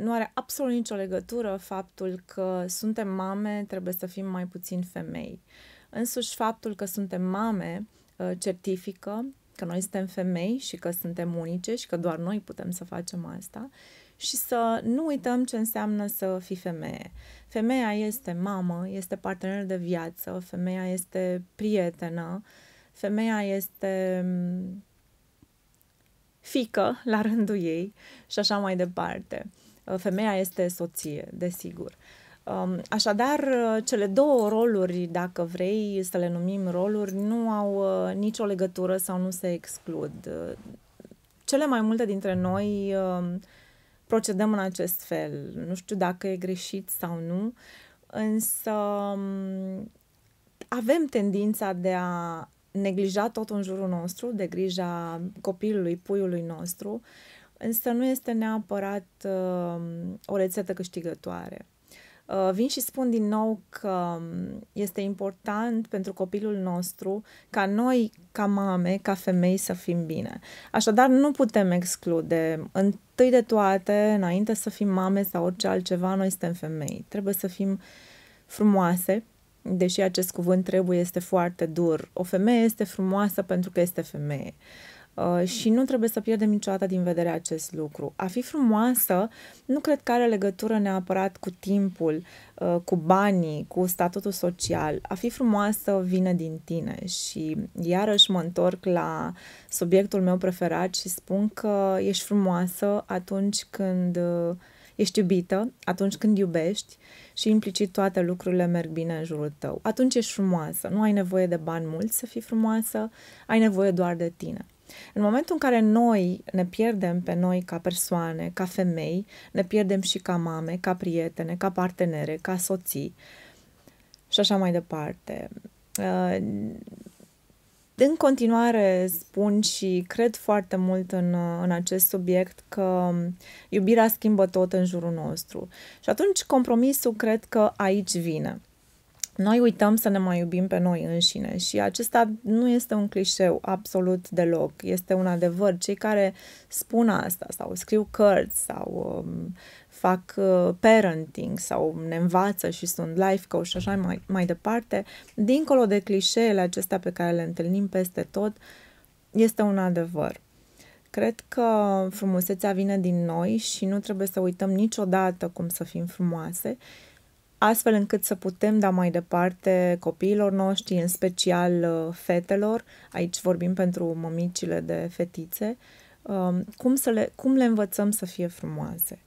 nu are absolut nicio legătură faptul că suntem mame, trebuie să fim mai puțin femei. Însuși faptul că suntem mame ă, certifică că noi suntem femei și că suntem unice și că doar noi putem să facem asta și să nu uităm ce înseamnă să fii femeie. Femeia este mamă, este partener de viață, femeia este prietenă, femeia este fică la rândul ei și așa mai departe. Uh, femeia este soție, desigur. Um, așadar, uh, cele două roluri, dacă vrei să le numim roluri, nu au uh, nicio legătură sau nu se exclud. Cele mai multe dintre noi um, procedăm în acest fel. Nu știu dacă e greșit sau nu, însă um, avem tendința de a neglija tot în jurul nostru, de grija copilului, puiului nostru, însă nu este neapărat uh, o rețetă câștigătoare. Uh, vin și spun din nou că um, este important pentru copilul nostru ca noi, ca mame, ca femei să fim bine. Așadar, nu putem exclude. Întâi de toate, înainte să fim mame sau orice altceva, noi suntem femei. Trebuie să fim frumoase, deși acest cuvânt trebuie este foarte dur. O femeie este frumoasă pentru că este femeie. Uh, Uh, și nu trebuie să pierdem niciodată din vedere acest lucru. A fi frumoasă nu cred că are legătură neapărat cu timpul, uh, cu banii, cu statutul social. A fi frumoasă vine din tine și iarăși mă întorc la subiectul meu preferat și spun că ești frumoasă atunci când uh, ești iubită, atunci când iubești și implicit toate lucrurile merg bine în jurul tău. Atunci ești frumoasă, nu ai nevoie de bani mulți să fii frumoasă, ai nevoie doar de tine. În momentul în care noi ne pierdem pe noi ca persoane, ca femei, ne pierdem și ca mame, ca prietene, ca partenere, ca soții și așa mai departe. Uh, în continuare spun și cred foarte mult în, uh, în acest subiect că iubirea schimbă tot în jurul nostru. Și atunci compromisul cred că aici vine. Noi uităm să ne mai iubim pe noi înșine și acesta nu este un clișeu absolut deloc, este un adevăr. Cei care spun asta sau scriu cărți sau um, fac uh, parenting sau ne învață și sunt life coach și așa mai, mai departe, dincolo de clișeele acestea pe care le întâlnim peste tot, este un adevăr. Cred că frumusețea vine din noi și nu trebuie să uităm niciodată cum să fim frumoase astfel încât să putem da mai departe copiilor noștri, în special uh, fetelor, aici vorbim pentru mămicile de fetițe, um, cum, să le, cum le învățăm să fie frumoase.